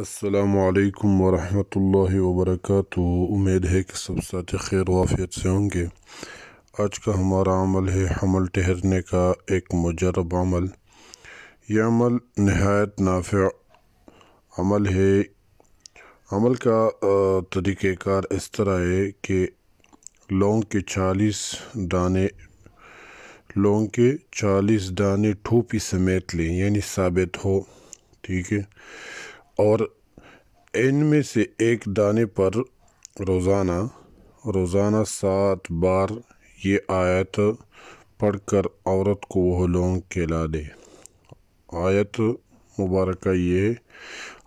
السلام علیکم ورحمۃ اللہ وبرکاتہ امید ہے کہ سب ساتھی خیر وافیت سے ہوں گے آج کا ہمارا عمل ہے حمل ٹھہرنے کا ایک مجرب عمل یہ عمل نہایت نافع عمل ہے عمل کا طریقہ کار اس طرح ہے کہ لونگ کے چالیس دانے لونگ کے چالیس دانے ٹھوپی سمیت لیں یعنی ثابت ہو ٹھیک ہے اور ان میں سے ایک دانے پر روزانہ روزانہ سات بار یہ آیت پڑھ کر عورت کو وہ لونگ کہ دے آیت مبارکہ یہ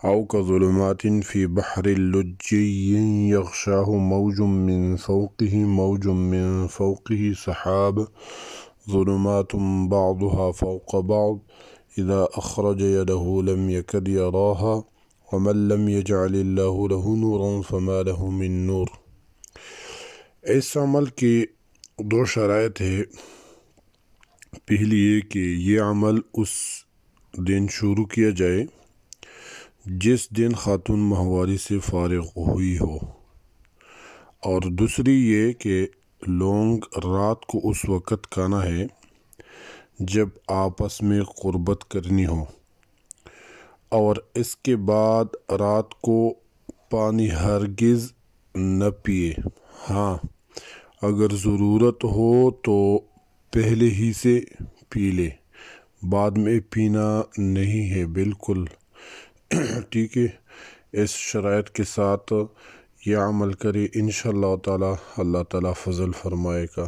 او کا ظلمات فی بحر الج یہ یکشاہ من فوقی مو من فوقی صحاب ظلمات بعضها فوق بعض اذا اخرج لم يراها ومن لم يجعل له له نورا فما من نور اس عمل کی دو شرائط ہے پہلی یہ کہ یہ عمل اس دن شروع کیا جائے جس دن خاتون ماہواری سے فارغ ہوئی ہو اور دوسری یہ کہ لونگ رات کو اس وقت کانا ہے جب آپس میں قربت کرنی ہو اور اس کے بعد رات کو پانی ہرگز نہ پیے ہاں اگر ضرورت ہو تو پہلے ہی سے پی لے بعد میں پینا نہیں ہے بالکل ٹھیک ہے اس شرائط کے ساتھ یہ عمل کرے انشاءاللہ تعالی اللہ تعالیٰ اللہ تعالیٰ فضل فرمائے کا